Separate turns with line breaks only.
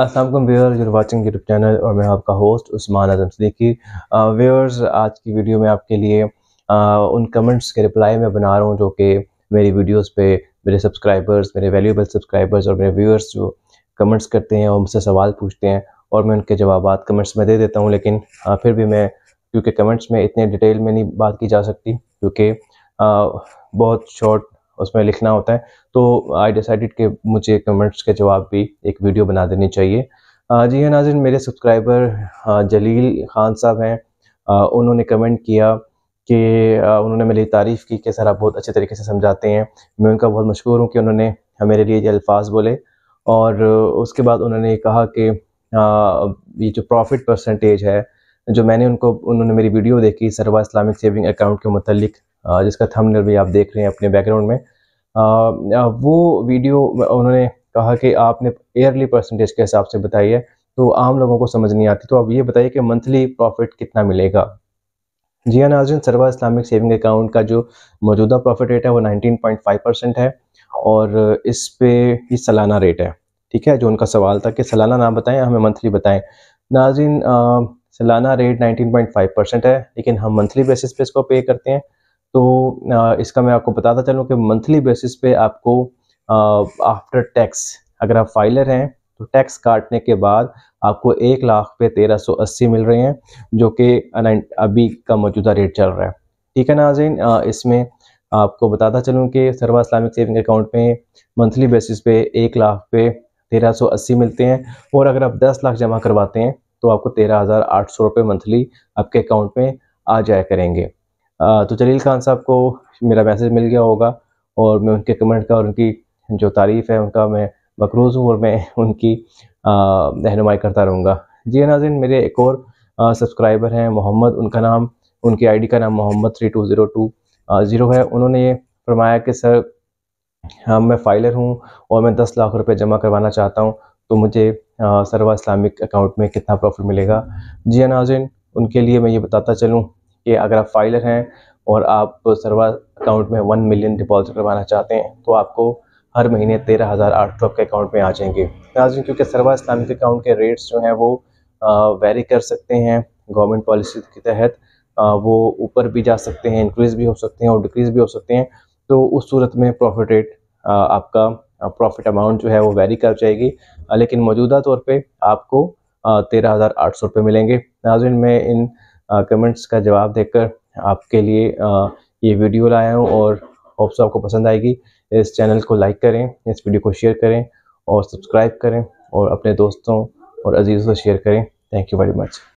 আসসালামু আলাইকুম viewers you are watching group channel অর মে হ্যায় আপকা হোস্ট উসমান आजम সিদ্দিকী ভিউয়ারস আজ কি ভিডিও মে আপকে লিয়ে অন কমেন্টস কে রিপ্লাই মে বনা রাহা হুঁ জো কে মেরি ভিডিওস পে মেরে সাবস্ক্রাইবারস মেরে ভ্যালুয়েবল সাবস্ক্রাইবারস অর মেরে ভিউয়ারস জো কমেন্টস করতে হ্যায় অর মুসে سوال পুছতে হ্যায় অর মে উনকে জওয়াবাত কমেন্টস মে দে দেতা হুঁ লেকিন ফির ভি মে কিয় কে কমেন্টস মে এতনে ডিটেইল মে নে বাত কি জা سکتی কিয় কে বহুত শর্ট उसमें लिखना होता है तो आई डिसाइडेड कि मुझे कमेंट्स के जवाब भी एक वीडियो बना देनी चाहिए जी हाँ नाजिन मेरे सब्सक्राइबर जलील खान साहब हैं उन्होंने कमेंट किया कि उन्होंने मेरी तारीफ़ की कि सर आप बहुत अच्छे तरीके से समझाते हैं मैं उनका बहुत मशहूर हूँ कि उन्होंने मेरे लिए ये अल्फाज बोले और उसके बाद उन्होंने कहा कि ये जो प्रॉफिट परसेंटेज है जो मैंने उनको उन्होंने मेरी वीडियो देखी सरवा इस्लामिक सेविंग अकाउंट के मतलब जिसका थंबनेल भी आप देख रहे हैं अपने बैकग्राउंड में वो वीडियो उन्होंने कहा कि आपने एयरली परसेंटेज के हिसाब से बताई है तो आम लोगों को समझ नहीं आती तो आप ये बताइए कि मंथली प्रॉफिट कितना मिलेगा जी हाँ नाजरन सरवा इस्लामिक सेविंग अकाउंट का जो मौजूदा प्रॉफिट रेट है वो 19.5 परसेंट है और इस पे ही सालाना रेट है ठीक है जो उनका सवाल था कि सालाना ना बताएं हमें मंथली बताएं नाजिन सालाना रेट 19.5 परसेंट है लेकिन हम मंथली बेसिस पे इसको पे करते हैं तो इसका मैं आपको बताता चलूँ कि मंथली बेसिस पे आपको आफ्टर टैक्स अगर आप फाइलर हैं तो टैक्स काटने के बाद आपको एक लाख पे तेरह सौ अस्सी मिल रहे हैं जो कि अभी का मौजूदा रेट चल रहा है ठीक है नाजिन इसमें आपको बताता चलूँ कि सरवा इस्लामिक सेविंग अकाउंट में मंथली बेसिस पे एक लाख पे तेरह सौ अस्सी मिलते हैं और अगर आप दस लाख जमा करवाते हैं तो आपको तेरह हज़ार आठ सौ रुपये मंथली आपके अकाउंट में आ जाया करेंगे तो जलील खान साहब को मेरा मैसेज मिल गया होगा और मैं उनके कमेंट का और उनकी जो तारीफ़ है उनका मैं मकरूज़ हूँ और मैं उनकी रहनुमाई करता रहूँगा जी नाजिन मेरे एक और सब्सक्राइबर हैं मोहम्मद उनका नाम उनकी आई का नाम Mohammad three two zero two zero है उन्होंने ये फरमाया कि सर हाँ मैं फाइलर हूँ और मैं दस लाख रुपए जमा करवाना चाहता हूँ तो मुझे सरवा इस्लामिक अकाउंट में कितना प्रॉफिट मिलेगा जी नाजिन उनके लिए मैं ये बताता चलूँ ये अगर आप फाइलर हैं और आप सर्वा अकाउंट में वन मिलियन डिपॉजिट करवाना चाहते हैं तो आपको हर महीने तेरह हज़ार आठ सौ आपके अकाउंट में आ जाएंगे नाजिन क्योंकि सर्वा इस्लामिक अकाउंट के रेट्स जो हैं वो वेरी कर सकते हैं गवर्नमेंट पॉलिसी के तहत वो ऊपर भी जा सकते हैं इंक्रीज़ भी हो सकते हैं और डिक्रीज़ भी हो सकते हैं तो उस सूरत में प्रॉफिट रेट आपका प्रॉफिट अमाउंट जो है वो वेरी कर जाएगी लेकिन मौजूदा तौर पे आपको तेरह हज़ार आठ सौ रुपये मिलेंगे नाजिन में इन कमेंट्स का जवाब देकर आपके लिए ये वीडियो लाया हूँ और होप्स आपको पसंद आएगी इस चैनल को लाइक करें इस वीडियो को शेयर करें और सब्सक्राइब करें और अपने दोस्तों और अजीज़ों से शेयर करें थैंक यू वेरी मच